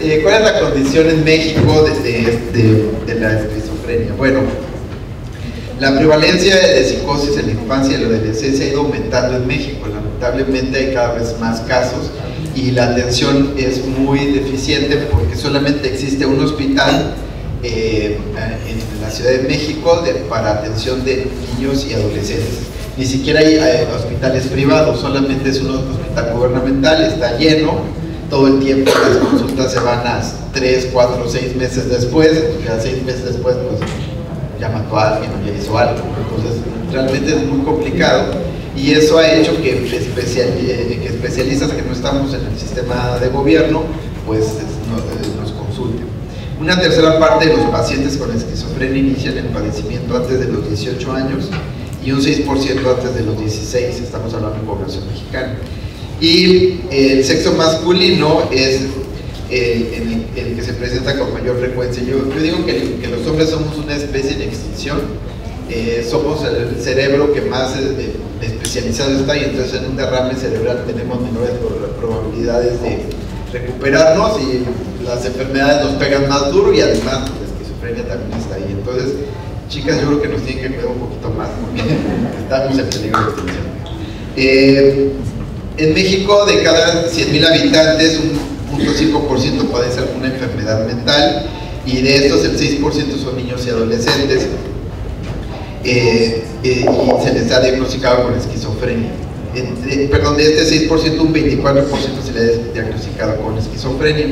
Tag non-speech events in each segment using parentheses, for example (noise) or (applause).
eh, ¿cuál es la condición en México de, la esquizofrenia? Bueno, la prevalencia de psicosis en la infancia y la adolescencia ha ido aumentando en México. Lamentablemente hay cada vez más casos y la atención es muy deficiente porque solamente existe un hospital eh, en la Ciudad de México para atención de niños y adolescentes. Ni siquiera hay eh, hospitales privados, solamente es un hospital gubernamental, está lleno todo el tiempo las consultas se van a 3, 4, 6 meses después, ya 6 meses después pues ya mató a alguien ya hizo algo, entonces realmente es muy complicado y eso ha hecho que, eh, que especialistas que no estamos en el sistema de gobierno pues eh, nos consulten. Una tercera parte de los pacientes con esquizofrenia inician el padecimiento antes de los 18 años y un 6% antes de los 16, estamos hablando de población mexicana. Y el sexo masculino es eh, el, que se presenta con mayor frecuencia. Yo, digo que, los hombres somos una especie en extinción, eh, somos el cerebro que más eh, especializado está y entonces en un derrame cerebral tenemos menores probabilidades de recuperarnos y las enfermedades nos pegan más duro y además pues, la esquizofrenia también está ahí. Entonces, chicas, yo creo que nos tienen que cuidar un poquito más porque (laughs) estamos en peligro de extinción. En México, de cada 100.000 habitantes, un 0.5% padece alguna enfermedad mental y de estos el 6% son niños y adolescentes eh, eh, y se les ha diagnosticado con esquizofrenia. perdón, de este 6%, un 24% se le ha diagnosticado con esquizofrenia.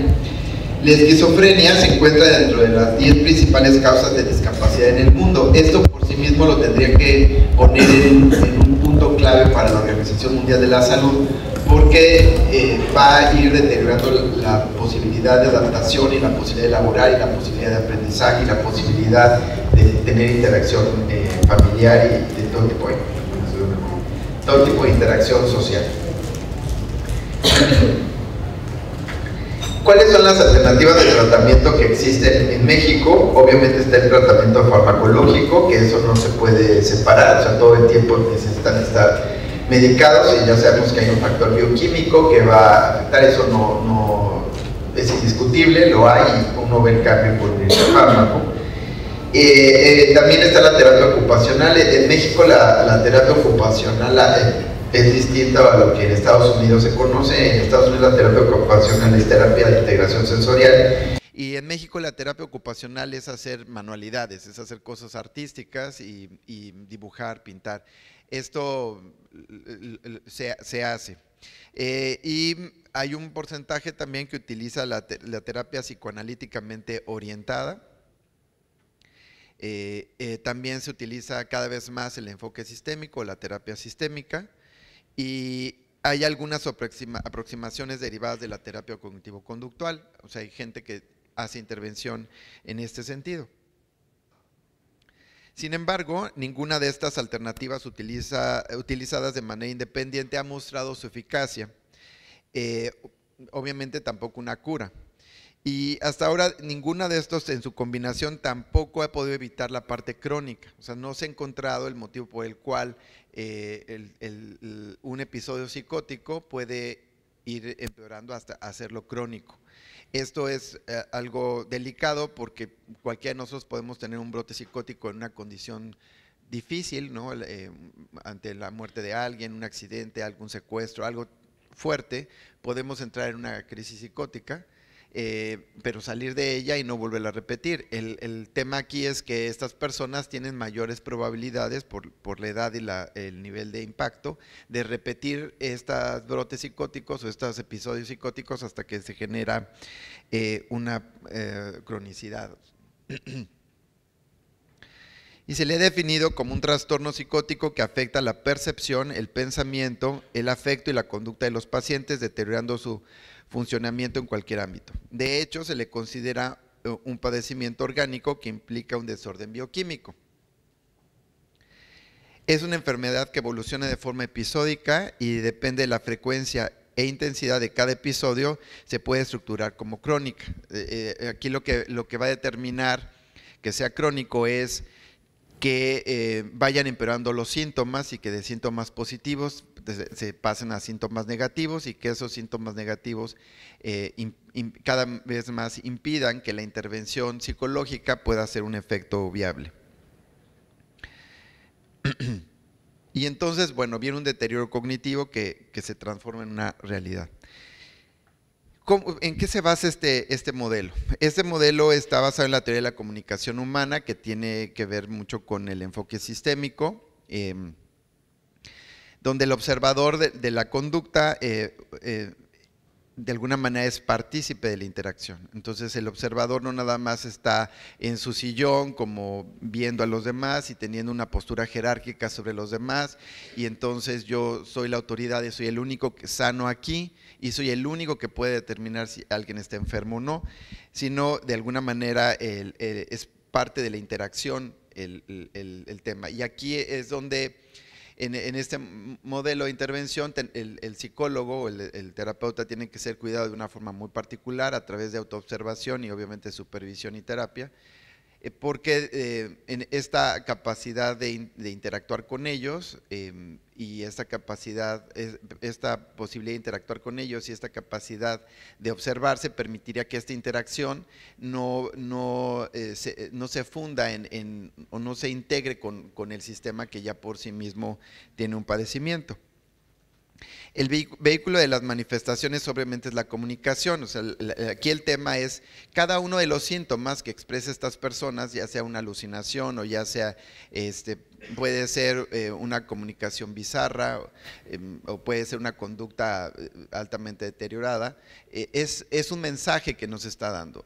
La esquizofrenia se encuentra dentro de las 10 principales causas de discapacidad en el mundo. Esto por sí mismo lo tendría que poner en clave para la Organización Mundial de la Salud porque eh, va a ir deteriorando la posibilidad de adaptación y la posibilidad de laborar y la posibilidad de aprendizaje y la posibilidad de tener interacción eh, familiar y de todo tipo de, todo tipo de interacción social. ¿Cuáles son las alternativas de tratamiento que existen en México? Obviamente está el tratamiento farmacológico, que eso no se puede separar, o sea, todo el tiempo necesitan estar medicados y ya sabemos que hay un factor bioquímico que va a afectar, eso no, es indiscutible, lo hay, uno ve el cambio por el fármaco. Eh, eh, también está la terapia ocupacional, en México la, terapia ocupacional, la, eh, es distinta a lo que en Estados Unidos se conoce. En Estados Unidos la terapia ocupacional es terapia de integración sensorial. Y en México la terapia ocupacional es hacer manualidades, es hacer cosas artísticas y, dibujar, pintar. Esto se, se hace. Eh, y hay un porcentaje también que utiliza la, terapia psicoanalíticamente orientada. Eh, eh, también se utiliza cada vez más el enfoque sistémico, la terapia sistémica. Y hay algunas aproximaciones derivadas de la terapia cognitivo-conductual, o sea, hay gente que hace intervención en este sentido. Sin embargo, ninguna de estas alternativas utilizadas de manera independiente ha mostrado su eficacia. Eh, obviamente tampoco una cura. Y hasta ahora ninguna de estos en su combinación tampoco ha podido evitar la parte crónica. O sea, no se ha encontrado el motivo por el cual eh, el, un episodio psicótico puede ir empeorando hasta hacerlo crónico. Esto es eh, algo delicado porque cualquiera de nosotros podemos tener un brote psicótico en una condición difícil, ¿no? Eh, ante la muerte de alguien, un accidente, algún secuestro, algo fuerte, podemos entrar en una crisis psicótica eh, pero salir de ella y no volverla a repetir. El, tema aquí es que estas personas tienen mayores probabilidades por, por la edad y la, el nivel de impacto de repetir estos brotes psicóticos o estos episodios psicóticos hasta que se genera eh, una eh, cronicidad. (clears throat) y se le ha definido como un trastorno psicótico que afecta la percepción, el pensamiento, el afecto y la conducta de los pacientes, deteriorando su funcionamiento en cualquier ámbito. De hecho, se le considera eh, un padecimiento orgánico que implica un desorden bioquímico. Es una enfermedad que evoluciona de forma episódica y depende de la frecuencia e intensidad de cada episodio se puede estructurar como crónica. Eh, eh, aquí lo que, lo que va a determinar que sea crónico es que eh, vayan empeorando los síntomas y que de síntomas positivos se pasen a síntomas negativos y que esos síntomas negativos eh, cada vez más impidan que la intervención psicológica pueda ser un efecto viable. (clears throat) y entonces, bueno, viene un deterioro cognitivo que se transforma en una realidad. ¿En qué se basa este, este modelo? Este modelo está basado en la teoría de la comunicación humana, que tiene que ver mucho con el enfoque sistémico, em, donde el observador de, la conducta eh, eh, de alguna manera es partícipe de la interacción. Entonces el observador no nada más está en su sillón como viendo a los demás y teniendo una postura jerárquica sobre los demás y entonces yo soy la autoridad y soy el único que sano aquí y soy el único que puede determinar si alguien está enfermo o no, sino de alguna manera es parte de la interacción el, el tema. Y aquí es donde en, este modelo de intervención, el, psicólogo o el, terapeuta tiene que ser cuidado de una forma muy particular a través de autoobservación y obviamente supervisión y terapia. Eh, porque eh, en esta capacidad de, interactuar con ellos em, y esta capacidad, esta posibilidad de interactuar con ellos y esta capacidad de observarse permitiría que esta interacción no, no, eh, se, no se, funda en, o no se integre con, con el sistema que ya por sí mismo tiene un padecimiento. El vehículo de las manifestaciones obviamente es la comunicación, o sea, aquí el tema es cada uno de los síntomas que expresa estas personas, ya sea una alucinación o ya sea, este, puede ser eh, una comunicación bizarra em, o puede ser una conducta eh, altamente deteriorada, eh, es, un mensaje que nos está dando.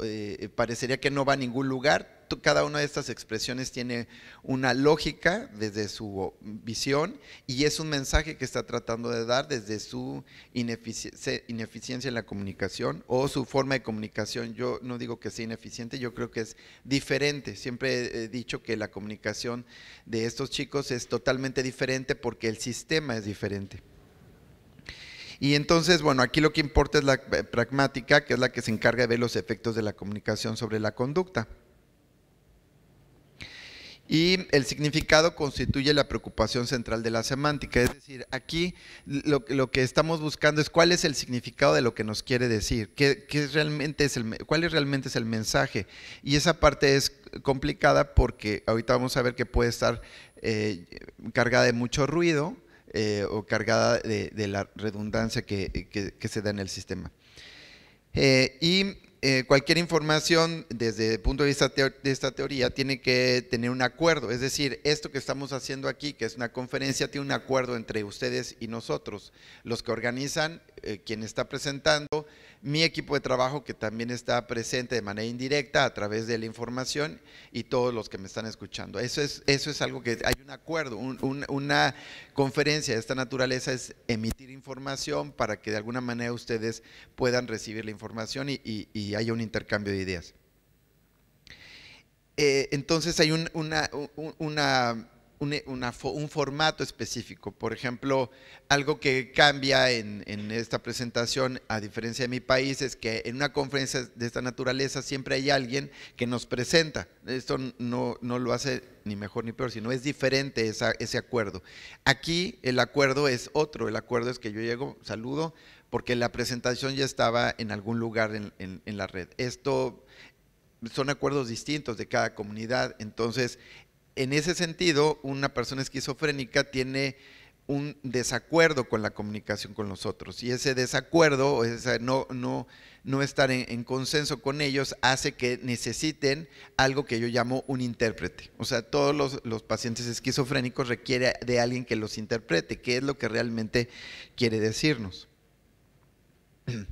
parecería que no va a ningún lugar, cada una de estas expresiones tiene una lógica desde su visión y es un mensaje que está tratando de dar desde su ineficiencia en la comunicación o su forma de comunicación. Yo no digo que sea ineficiente, yo creo que es diferente. Siempre he dicho que la comunicación de estos chicos es totalmente diferente porque el sistema es diferente. Y entonces, bueno, aquí lo que importa es la eh, pragmática, que es la que se encarga de ver los efectos de la comunicación sobre la conducta. Y el significado constituye la preocupación central de la semántica, es decir, aquí lo, que estamos buscando es cuál es el significado de lo que nos quiere decir, qué, realmente es el, cuál es realmente es el mensaje. Y esa parte es complicada porque ahorita vamos a ver que puede estar eh, cargada de mucho ruido eh, o cargada de, la redundancia que, se da en el sistema. Eh, y eh, cualquier información desde el punto de vista de esta teoría tiene que tener un acuerdo. Es decir, esto que estamos haciendo aquí, que es una conferencia, tiene un acuerdo entre ustedes y nosotros. Los que organizan, eh, quien está presentando, mi equipo de trabajo que también está presente de manera indirecta a través de la información y todos los que me están escuchando. Eso es, eso es algo que hay un acuerdo, una conferencia de esta naturaleza es emitir información para que de alguna manera ustedes puedan recibir la información y, haya un intercambio de ideas. Eh, entonces hay una un, formato específico. Por ejemplo, algo que cambia en, esta presentación, a diferencia de mi país, es que en una conferencia de esta naturaleza siempre hay alguien que nos presenta. Esto no, lo hace ni mejor ni peor, sino es diferente ese acuerdo. Aquí el acuerdo es otro. El acuerdo es que yo llego, saludo, porque la presentación ya estaba en algún lugar en la red. Esto son acuerdos distintos de cada comunidad, entonces en ese sentido, una persona esquizofrénica tiene un desacuerdo con la comunicación con los otros y ese desacuerdo, o no, no, no estar en, consenso con ellos, hace que necesiten algo que yo llamo un intérprete. O sea, todos los, los pacientes esquizofrénicos requieren de alguien que los interprete, qué es lo que realmente quiere decirnos. (clears throat)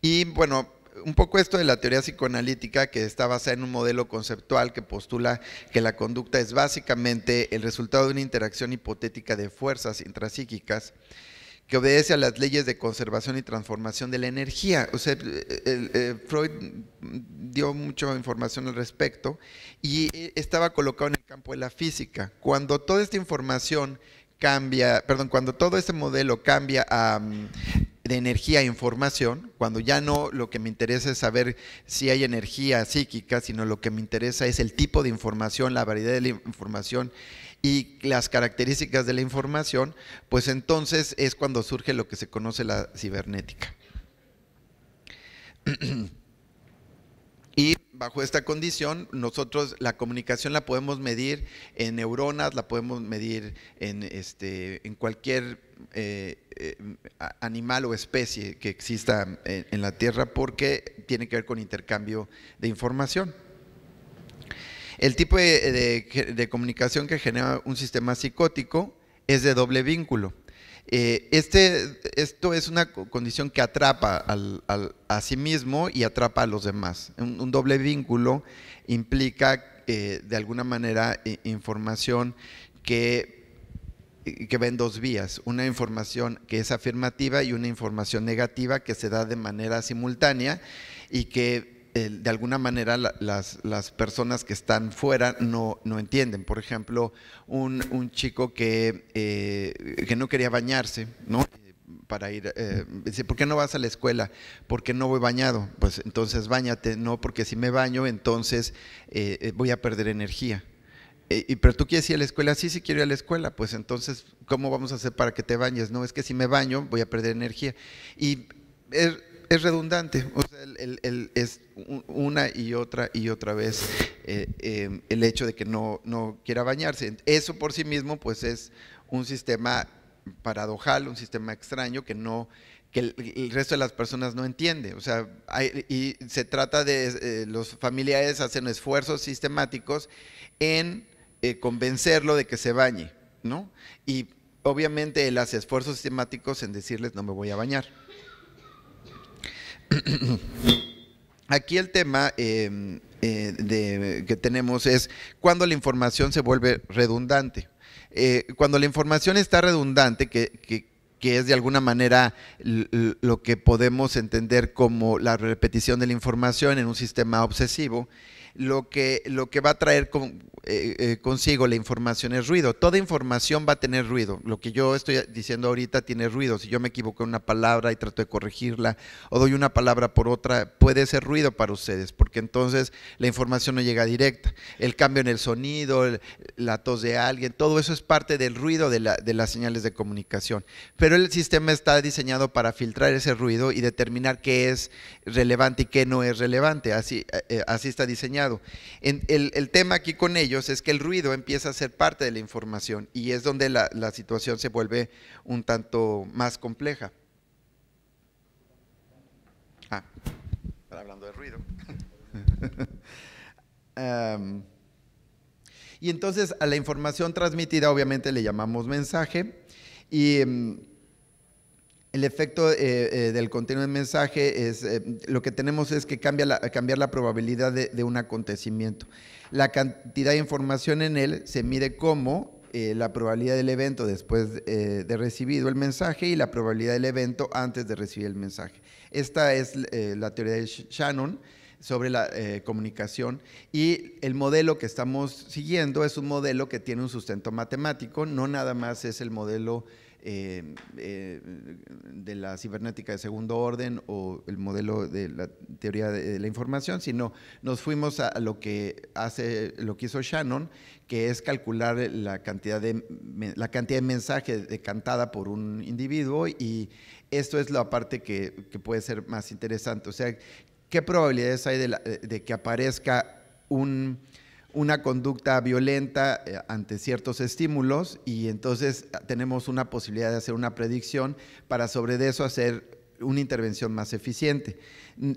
Y bueno, un poco esto de la teoría psicoanalítica que está basada en un modelo conceptual que postula que la conducta es básicamente el resultado de una interacción hipotética de fuerzas intrapsíquicas que obedece a las leyes de conservación y transformación de la energía. O sea, eh, Freud dio mucha información al respecto y estaba colocado en el campo de la física. Cuando toda esta información cambia, perdón, cuando todo este modelo cambia a de energía e información, cuando ya no lo que me interesa es saber si hay energía psíquica, sino lo que me interesa es el tipo de información, la variedad de la información y las características de la información, pues entonces es cuando surge lo que se conoce la cibernética. (clears throat) Y bajo esta condición, nosotros la comunicación la podemos medir en neuronas, la podemos medir en, este, en cualquier eh, eh, animal o especie que exista en, la Tierra porque tiene que ver con intercambio de información. El tipo de, comunicación que genera un sistema psicótico es de doble vínculo. Eh, este, esto es una condición que atrapa a sí mismo y atrapa a los demás. Un, doble vínculo implica, de alguna manera, información que que ven dos vías, una información que es afirmativa y una información negativa que se da de manera simultánea y que eh, de alguna manera las, las personas que están fuera no, no entienden. Por ejemplo, un, un chico que, eh, que no quería bañarse, ¿no? para ir, eh, dice, ¿por qué no vas a la escuela? Porque no voy bañado? Pues entonces bañate, no, porque si me baño, entonces voy a perder energía pero tú quieres ir a la escuela, sí, sí quiero ir a la escuela, pues entonces, ¿cómo vamos a hacer para que te bañes? No, es que si me baño voy a perder energía. Y es, redundante, es una y otra y otra vez eh, em, el hecho de que no, no quiera bañarse. Eso por sí mismo, pues es un sistema paradojal, un sistema extraño que no que el, resto de las personas no entiende. O sea, y se trata de eh, los familiares hacen esfuerzos sistemáticos en eh, convencerlo de que se bañe, ¿no? Y obviamente él hace esfuerzos sistemáticos en decirles no me voy a bañar. (clears throat) Aquí el tema em, eh, que tenemos es cuando la información se vuelve redundante. Eh, cuando la información está redundante, que es de alguna manera lo que podemos entender como la repetición de la información en un sistema obsesivo, lo que, lo que va a traer eh, eh, consigo la información es ruido. Toda información va a tener ruido. Lo que yo estoy diciendo ahorita tiene ruido. Si yo me equivoco en una palabra y trato de corregirla o doy una palabra por otra, puede ser ruido para ustedes, porque entonces la información no llega directa. El cambio en el sonido, la tos de alguien, todo eso es parte del ruido de, las señales de comunicación. Pero el sistema está diseñado para filtrar ese ruido y determinar qué es relevante y qué no es relevante. Así, eh, así está diseñado el, tema aquí con ellos es que el ruido empieza a ser parte de la información y es donde la, situación se vuelve un tanto más compleja. Ah, hablando de ruido. (laughs) y entonces a la información transmitida obviamente le llamamos mensaje y... Em, el efecto eh, eh, del contenido del mensaje es, eh, lo que tenemos es que cambia cambiar la probabilidad de, un acontecimiento. La cantidad de información en él se mide como la probabilidad del evento después de recibido el mensaje y la probabilidad del evento antes de recibir el mensaje. Esta es la teoría de Shannon sobre la comunicación y el modelo que estamos siguiendo es un modelo que tiene un sustento matemático, no nada más es el modelo eh, eh, de la cibernética de segundo orden o el modelo de la teoría de, la información, sino nos fuimos a lo que hace, lo que hizo Shannon, que es calcular la cantidad de la cantidad de mensaje decantada por un individuo y esto es la parte que, puede ser más interesante. O sea, ¿qué probabilidades hay de que aparezca un una conducta violenta eh, ante ciertos estímulos y entonces ah, tenemos una posibilidad de hacer una predicción para sobre eso hacer una intervención más eficiente.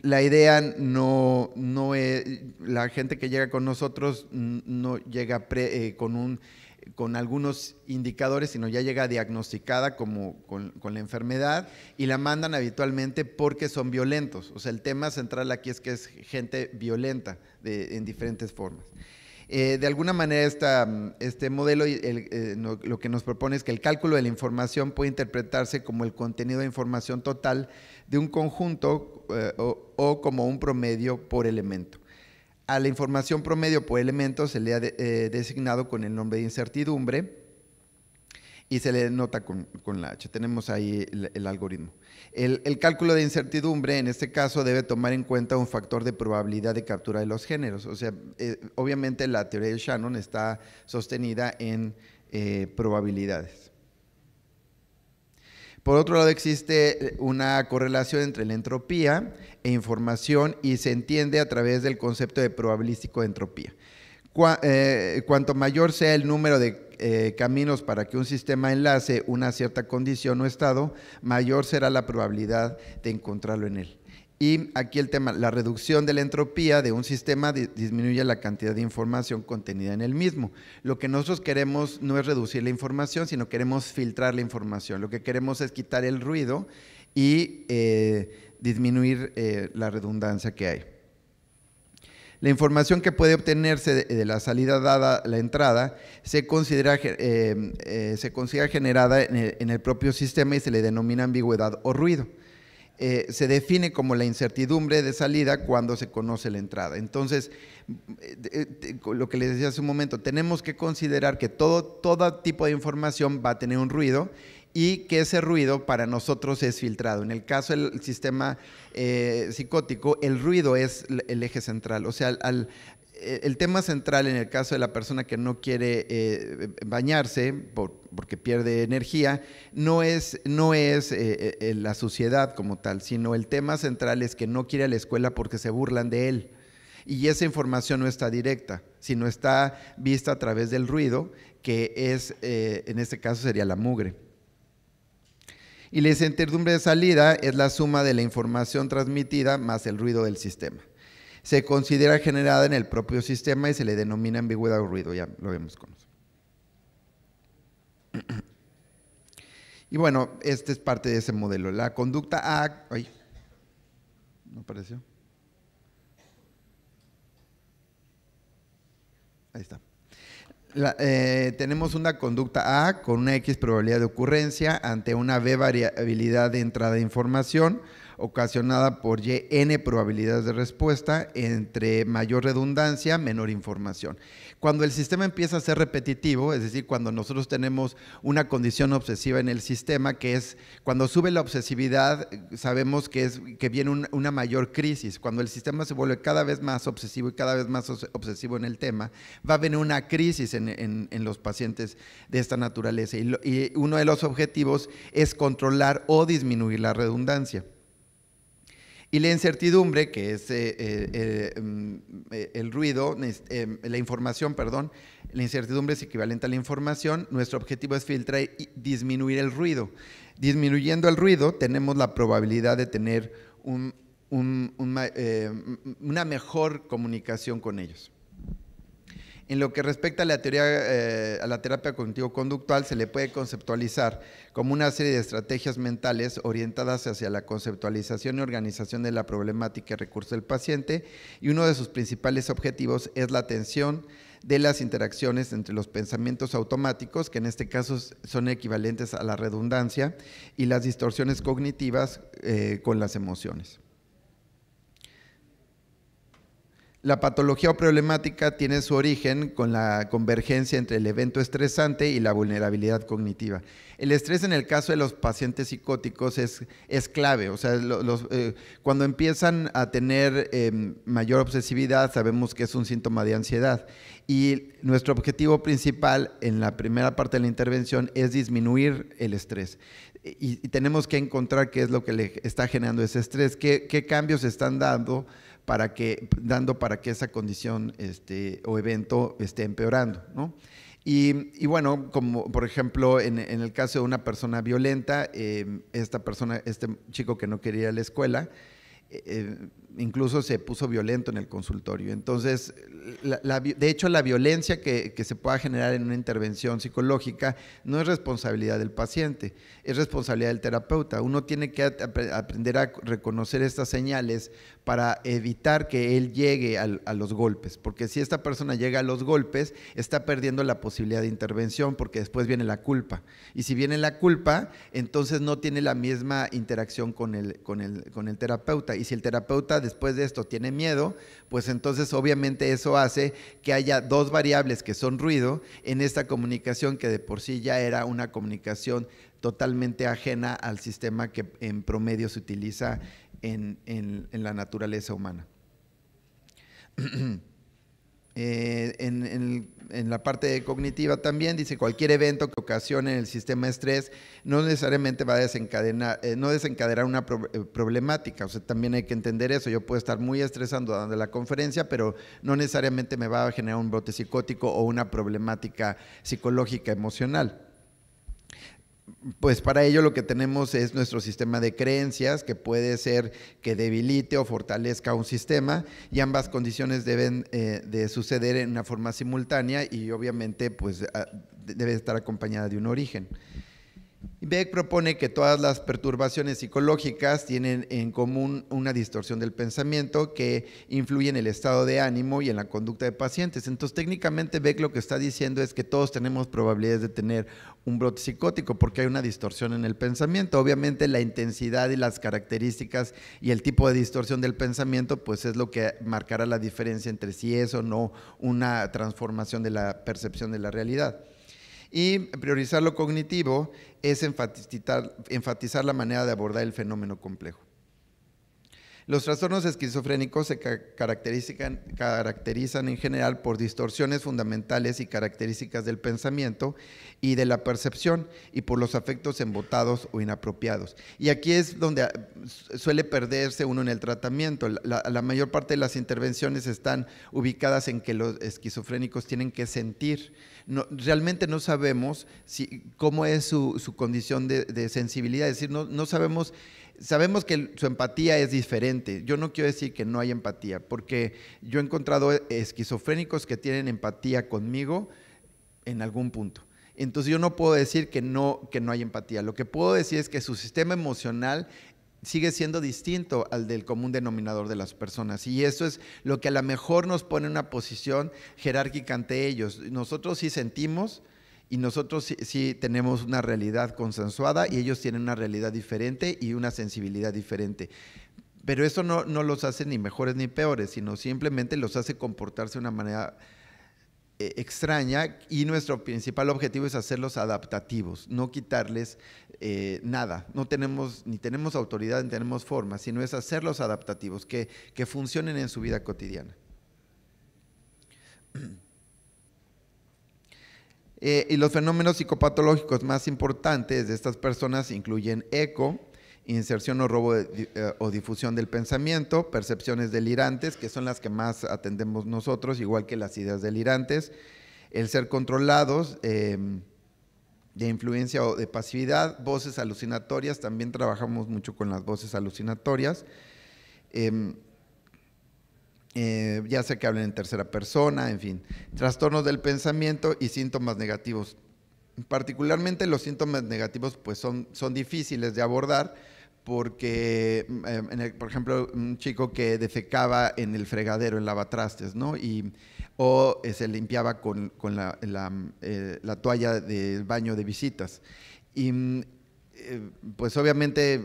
La idea no, es, la gente que llega con nosotros no llega eh, con un con algunos indicadores, sino ya llega diagnosticada como con, la enfermedad y la mandan habitualmente porque son violentos. O sea, el tema central aquí es que es gente violenta en diferentes formas. Eh, de alguna manera, mm, este modelo eh, lo que nos propone es que el cálculo de la información puede interpretarse como el contenido de información total de un conjunto eh, o, como un promedio por elemento. A la información promedio por elemento se le ha designado con el nombre de incertidumbre y se le nota con, la H. Tenemos ahí el, algoritmo. El, cálculo de incertidumbre, en este caso, debe tomar en cuenta un factor de probabilidad de captura de los géneros. O sea, eh, obviamente la teoría de Shannon está sostenida en eh, probabilidades. Por otro lado, existe una correlación entre la entropía e información y se entiende a través del concepto de probabilístico de entropía. Eh, cuanto mayor sea el número de eh, caminos para que un sistema enlace una cierta condición o estado, mayor será la probabilidad de encontrarlo en él. Y aquí el tema, la reducción de la entropía de un sistema disminuye la cantidad de información contenida en el mismo. Lo que nosotros queremos no es reducir la información, sino queremos filtrar la información. Lo que queremos es quitar el ruido y eh, disminuir eh, la redundancia que hay. La información que puede obtenerse de, la salida dada la entrada se considera, eh, eh, se considera generada en el, propio sistema y se le denomina ambigüedad o ruido. Eh, se define como la incertidumbre de salida cuando se conoce la entrada. Entonces, lo que les decía hace un momento, tenemos que considerar que todo, todo tipo de información va a tener un ruido y que ese ruido para nosotros es filtrado. En el caso del sistema eh, psicótico, el ruido es el eje central. O sea, eh, el tema central en el caso de la persona que no quiere eh, bañarse porque pierde energía, no es, la suciedad como tal, sino el tema central es que no quiere a la escuela porque se burlan de él. Y esa información no está directa, sino está vista a través del ruido, que es, en este caso sería la mugre. Y la incertidumbre de salida es la suma de la información transmitida más el ruido del sistema. Se considera generada en el propio sistema y se le denomina ambigüedad o ruido, ya lo vemos con eso. Y bueno, este es parte de ese modelo. La conducta A... ¿No apareció? Ahí está. Eh, tenemos una conducta A con una X probabilidad de ocurrencia ante una B variabilidad de entrada de información ocasionada por YN probabilidades de respuesta entre mayor redundancia, menor información cuando el sistema empieza a ser repetitivo, es decir, cuando nosotros tenemos una condición obsesiva en el sistema, que es cuando sube la obsesividad, sabemos que, es, que viene una mayor crisis. Cuando el sistema se vuelve cada vez más obsesivo y cada vez más obsesivo en el tema, va a venir una crisis en, los pacientes de esta naturaleza. y uno de los objetivos es controlar o disminuir la redundancia. Y la incertidumbre, que es eh, eh, eh, mm, el ruido, la información, perdón, la incertidumbre es equivalente a la información, nuestro objetivo es filtrar y disminuir el ruido. Disminuyendo el ruido tenemos la probabilidad de tener una mejor comunicación con ellos. En lo que respecta a la, teoría, eh, a la terapia cognitivo-conductual, se le puede conceptualizar como una serie de estrategias mentales orientadas hacia la conceptualización y organización de la problemática y recursos del paciente, y uno de sus principales objetivos es la atención de las interacciones entre los pensamientos automáticos, que en este caso son equivalentes a la redundancia, y las distorsiones cognitivas eh, con las emociones. La patología o problemática tiene su origen con la convergencia entre el evento estresante y la vulnerabilidad cognitiva. El estrés en el caso de los pacientes psicóticos es, es clave, o sea, eh, cuando empiezan a tener em, mayor obsesividad sabemos que es un síntoma de ansiedad y nuestro objetivo principal en la primera parte de la intervención es disminuir el estrés y, tenemos que encontrar qué es lo que le está generando ese estrés, qué, qué cambios están dando para que, dando para que esa condición este, o evento esté empeorando. Y, y, bueno, como por ejemplo en, el caso de una persona violenta, eh, esta persona, este chico que no quería ir a la escuela, eh, eh incluso se puso violento en el consultorio. Entonces, de hecho, la violencia que, se pueda generar en una intervención psicológica no es responsabilidad del paciente, es responsabilidad del terapeuta. Uno tiene que aprender a reconocer estas señales para evitar que él llegue a los golpes, porque si esta persona llega a los golpes, está perdiendo la posibilidad de intervención, porque después viene la culpa. Y si viene la culpa, entonces no tiene la misma interacción con el, con el, con el terapeuta. Y si el terapeuta después de esto tiene miedo, pues entonces obviamente eso hace que haya dos variables que son ruido en esta comunicación que de por sí ya era una comunicación totalmente ajena al sistema que en promedio se utiliza en, la naturaleza humana. (clears throat) Eh, en, la parte cognitiva también dice cualquier evento que ocasione el sistema de estrés no necesariamente va a desencadenar, eh, no desencadenar una eh, problemática. O sea, también hay que entender eso. Yo puedo estar muy estresando dando la conferencia, pero no necesariamente me va a generar un brote psicótico o una problemática psicológica emocional pues para ello lo que tenemos es nuestro sistema de creencias, que puede ser que debilite o fortalezca un sistema, y ambas condiciones deben eh, de suceder en una forma simultánea y obviamente pues ah, debe estar acompañada de un origen. Beck propone que todas las perturbaciones psicológicas tienen en común una distorsión del pensamiento que influye en el estado de ánimo y en la conducta de pacientes. Entonces, técnicamente Beck lo que está diciendo es que todos tenemos probabilidades de tener un brote psicótico porque hay una distorsión en el pensamiento. Obviamente, la intensidad y las características y el tipo de distorsión del pensamiento, pues es lo que marcará la diferencia entre si es o no una transformación de la percepción de la realidad. Y priorizar lo cognitivo es enfatizar, enfatizar la manera de abordar el fenómeno complejo. Los trastornos esquizofrénicos se caracterizan, caracterizan en general por distorsiones fundamentales y características del pensamiento y de la percepción y por los afectos embotados o inapropiados. Y aquí es donde eh, suele perderse uno en el tratamiento. La, mayor parte de las intervenciones están ubicadas en que los esquizofrénicos tienen que sentir. realmente no sabemos cómo es su, condición de, sensibilidad, es decir, no, no sabemos sabemos que su empatía es diferente. Yo no quiero decir que no hay empatía, porque yo he encontrado esquizofrénicos que tienen empatía conmigo en algún punto. Entonces yo no puedo decir que no, que no hay empatía. Lo que puedo decir es que su sistema emocional sigue siendo distinto al del común denominador de las personas. Y eso es lo que a lo mejor nos pone en una posición jerárquica ante ellos. Nosotros sí sentimos, y nosotros sí, tenemos una realidad consensuada y ellos tienen una realidad diferente y una sensibilidad diferente. Pero eso no, los hace ni mejores ni peores, sino simplemente los hace comportarse de una manera eh, extraña y nuestro principal objetivo es hacerlos adaptativos, no quitarles eh, nada. No tenemos, ni tenemos autoridad, ni tenemos forma, sino es hacerlos adaptativos, que, que funcionen en su vida cotidiana. (clears throat) Eh, y los fenómenos psicopatológicos más importantes de estas personas incluyen eco, inserción o robo eh, o difusión del pensamiento, percepciones delirantes, que son las que más atendemos nosotros, igual que las ideas delirantes, el ser controlados em, de influencia o de pasividad, voces alucinatorias, también trabajamos mucho con las voces alucinatorias. Em, eh, ya sea que hablen en tercera persona, en fin, trastornos del pensamiento y síntomas negativos. Particularmente los síntomas negativos pues son, son difíciles de abordar porque, eh, por ejemplo, un chico que defecaba en el fregadero, en lavatrastes, ¿no? Y, o eh, se limpiaba con, con la, la, la toalla del baño de visitas. Y eh, pues obviamente eh,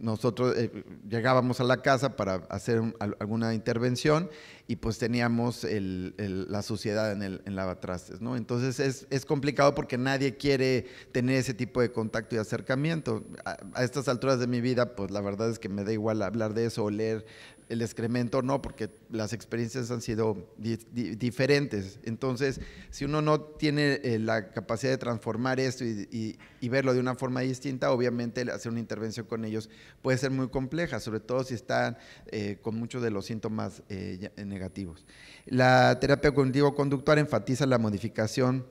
nosotros eh, llegábamos a la casa para hacer alguna intervención y pues teníamos la suciedad en el en ¿no? Entonces es, complicado porque nadie quiere tener ese tipo de contacto y acercamiento. a, estas alturas de mi vida, pues la verdad es que me da igual hablar de eso o leer el excremento no, porque las experiencias han sido diferentes. Entonces, si uno no tiene eh, la capacidad de transformar esto y, verlo de una forma distinta, obviamente hacer una intervención con ellos puede ser muy compleja, sobre todo si están eh, con muchos de los síntomas eh, negativos. La terapia cognitivo-conductual enfatiza la modificación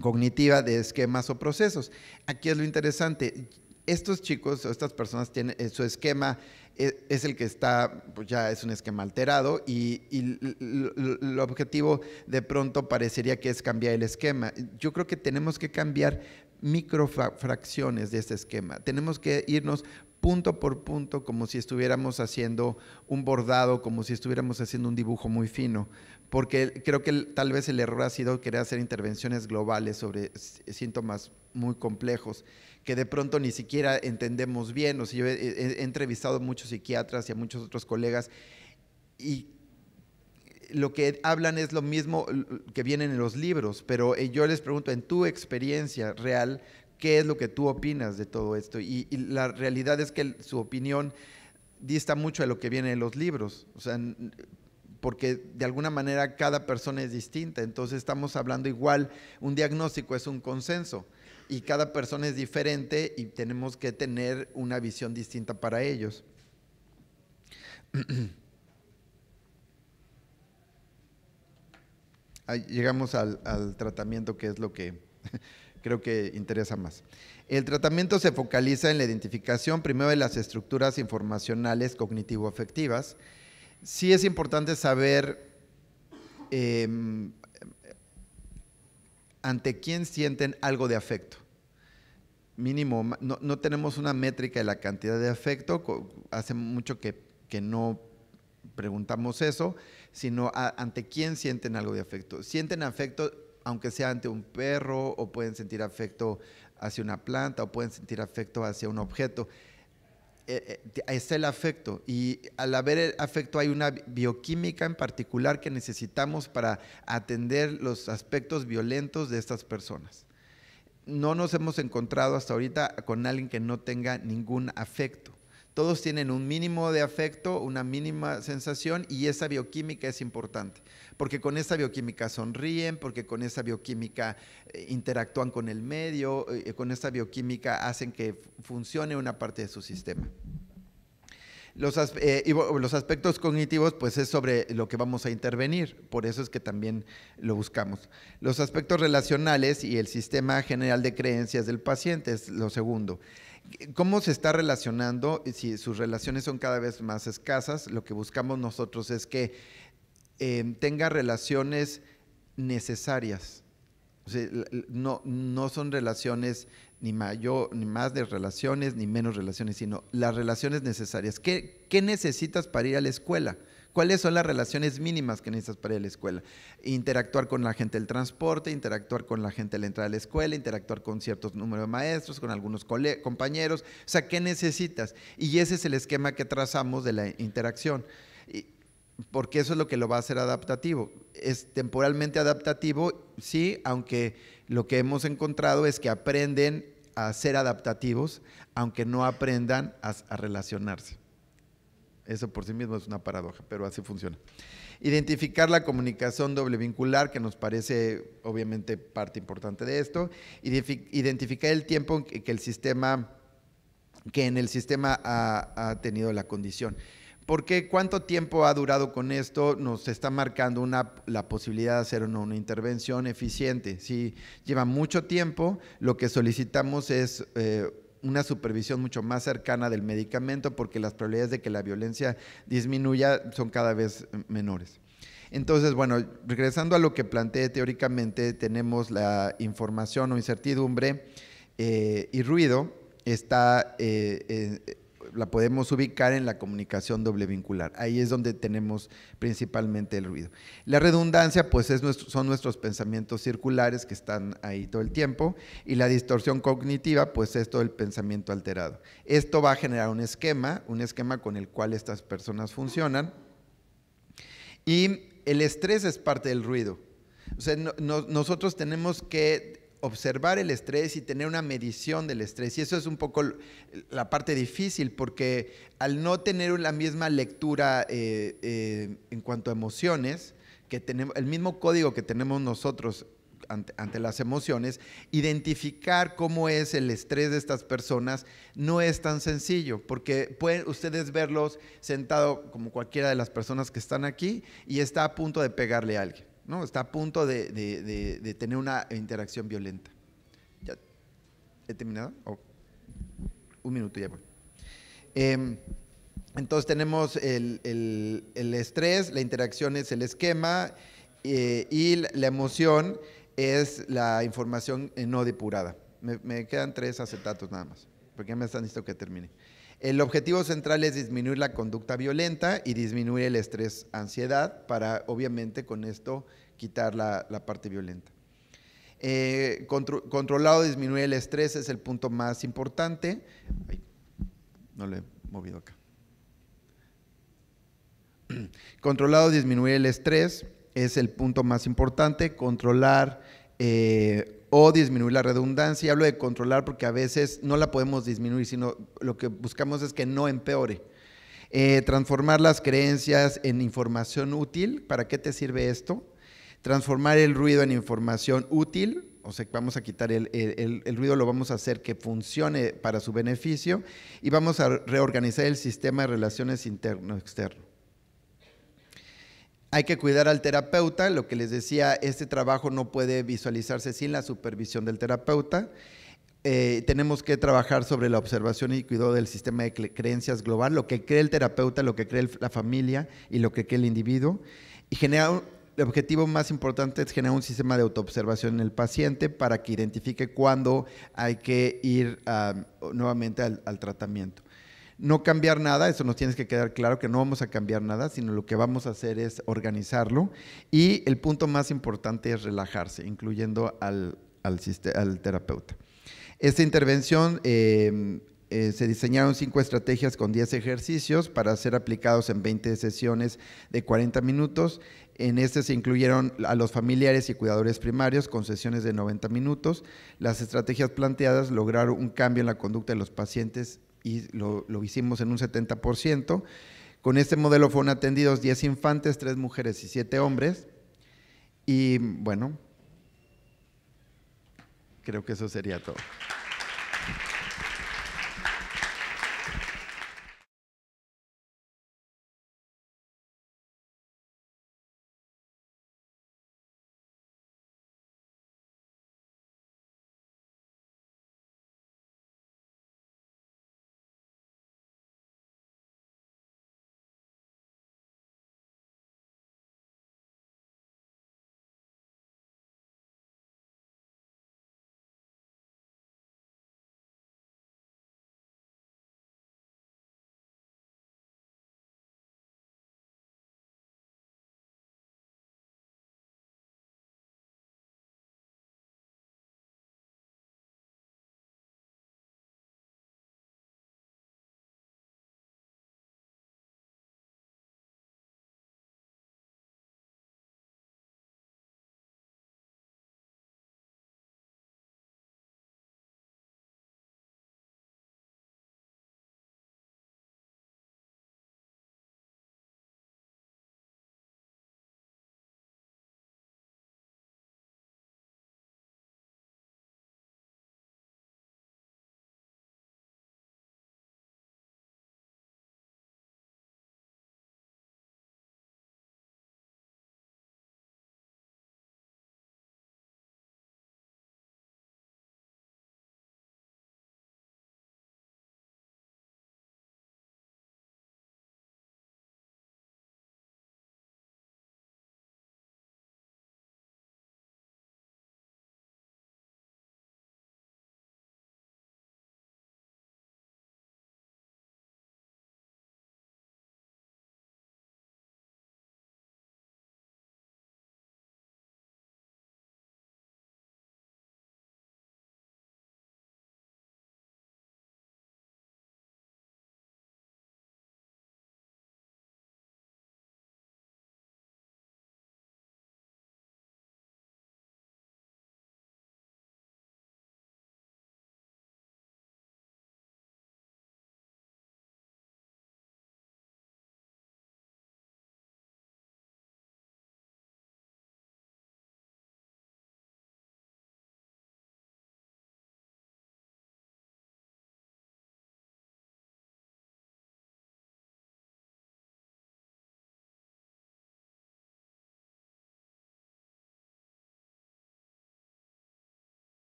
cognitiva de esquemas o procesos. Aquí es lo interesante estos chicos o estas personas tienen eh, su esquema eh, es, el que está, pues ya es un esquema alterado y, y el objetivo de pronto parecería que es cambiar el esquema. Yo creo que tenemos que cambiar microfracciones de este esquema. Tenemos que irnos punto por punto como si estuviéramos haciendo un bordado, como si estuviéramos haciendo un dibujo muy fino, porque creo que tal vez el error ha sido querer hacer intervenciones globales sobre síntomas muy complejos que de pronto ni siquiera entendemos bien. O yo he, entrevistado a muchos psiquiatras y a muchos otros colegas y lo que hablan es lo mismo que vienen en los libros, pero eh, yo les pregunto, en tu experiencia real, ¿qué es lo que tú opinas de todo esto? Y, la realidad es que su opinión dista mucho de lo que viene en los libros, porque de alguna manera cada persona es distinta, entonces estamos hablando igual, un diagnóstico es un consenso, y cada persona es diferente y tenemos que tener una visión distinta para ellos. (clears throat) Llegamos al, tratamiento que es lo que (laughs) creo que interesa más. El tratamiento se focaliza en la identificación primero de las estructuras informacionales cognitivo-afectivas. Sí es importante saber em, ante quién sienten algo de afecto mínimo, no, tenemos una métrica de la cantidad de afecto, hace mucho que, no preguntamos eso, sino ante quién sienten algo de afecto. Sienten afecto aunque sea ante un perro, o pueden sentir afecto hacia una planta, o pueden sentir afecto hacia un objeto. Está eh, eh, es el afecto y al haber afecto hay una bioquímica en particular que necesitamos para atender los aspectos violentos de estas personas no nos hemos encontrado hasta ahorita con alguien que no tenga ningún afecto. Todos tienen un mínimo de afecto, una mínima sensación y esa bioquímica es importante, porque con esa bioquímica sonríen, porque con esa bioquímica eh, interactúan con el medio, eh, con esa bioquímica hacen que funcione una parte de su sistema. Los, eh, los aspectos cognitivos, pues es sobre lo que vamos a intervenir, por eso es que también lo buscamos. Los aspectos relacionales y el sistema general de creencias del paciente es lo segundo. ¿Cómo se está relacionando? Si sus relaciones son cada vez más escasas, lo que buscamos nosotros es que em, tenga relaciones necesarias. no, no son relaciones ni, mayor, ni más de relaciones, ni menos relaciones, sino las relaciones necesarias. ¿Qué, necesitas para ir a la escuela? ¿Cuáles son las relaciones mínimas que necesitas para ir a la escuela? Interactuar con la gente del transporte, interactuar con la gente de la entrada de la escuela, interactuar con ciertos números de maestros, con algunos compañeros. O sea, ¿qué necesitas? Y ese es el esquema que trazamos de la interacción porque eso es lo que lo va a hacer adaptativo. Es temporalmente adaptativo, sí, aunque lo que hemos encontrado es que aprenden a ser adaptativos, aunque no aprendan a, relacionarse. Eso por sí mismo es una paradoja, pero así funciona. Identificar la comunicación doble vincular, que nos parece obviamente parte importante de esto. Identificar el tiempo que el sistema, que en el sistema ha tenido la condición. ¿Por ¿Cuánto tiempo ha durado con esto? Nos está marcando la posibilidad de hacer una, intervención eficiente. Si lleva mucho tiempo, lo que solicitamos es eh, una supervisión mucho más cercana del medicamento porque las probabilidades de que la violencia disminuya son cada vez menores. Entonces, bueno, regresando a lo que planteé teóricamente, tenemos la información o incertidumbre eh, y ruido está eh, la podemos ubicar en la comunicación doble vincular. Ahí es donde tenemos principalmente el ruido. La redundancia, pues es son nuestros pensamientos circulares que están ahí todo el tiempo y la distorsión cognitiva, pues es todo el pensamiento alterado. Esto va a generar un esquema, un esquema con el cual estas personas funcionan. Y el estrés es parte del ruido. O sea, nosotros tenemos que observar el estrés y tener una medición del estrés. Y eso es un poco la parte difícil, porque al no tener la misma lectura eh, eh, en cuanto a emociones, que tenemos, el mismo código que tenemos nosotros ante, las emociones, identificar cómo es el estrés de estas personas no es tan sencillo, porque pueden ustedes verlos sentado como cualquiera de las personas que están aquí y está a punto de pegarle a alguien. ¿no? Está a punto de, tener una interacción violenta. ¿Ya he terminado? Oh. Un minuto ya voy. Em, entonces tenemos el, estrés, la interacción es el esquema eh, y la emoción es la información eh, no depurada. Me, quedan tres acetatos nada más, porque ya me están listo que termine. El objetivo central es disminuir la conducta violenta y disminuir el estrés, ansiedad, para obviamente con esto quitar la, parte violenta. Eh, controlado, disminuir el estrés es el punto más importante. no lo he movido acá. (clears throat) Controlado, disminuir el estrés es el punto más importante. Controlar eh, o disminuir la redundancia. Y hablo de controlar porque a veces no la podemos disminuir, sino lo que buscamos es que no empeore. Eh, transformar las creencias en información útil. ¿Para qué te sirve esto? Transformar el ruido en información útil. O sea, vamos a quitar el, el ruido, lo vamos a hacer que funcione para su beneficio y vamos a reorganizar el sistema de relaciones interno-externo. Hay que cuidar al terapeuta, lo que les decía, este trabajo no puede visualizarse sin la supervisión del terapeuta. Eh, tenemos que trabajar sobre la observación y cuidado del sistema de creencias global, lo que cree el terapeuta, lo que cree la familia y lo que cree el individuo. Y generar, el objetivo más importante es generar un sistema de autoobservación en el paciente para que identifique cuándo hay que ir ah, nuevamente al tratamiento no cambiar nada, eso nos tienes que quedar claro que no vamos a cambiar nada, sino lo que vamos a hacer es organizarlo y el punto más importante es relajarse, incluyendo al, al, terapeuta. Esta intervención em, eh, se diseñaron cinco estrategias con 10 ejercicios para ser aplicados en 20 sesiones de 40 minutos. En este se incluyeron a los familiares y cuidadores primarios con sesiones de 90 minutos. Las estrategias planteadas lograron un cambio en la conducta de los pacientes y lo, hicimos en un 70%. Con este modelo fueron atendidos 10 infantes, 3 mujeres y 7 hombres. Y bueno, creo que eso sería todo.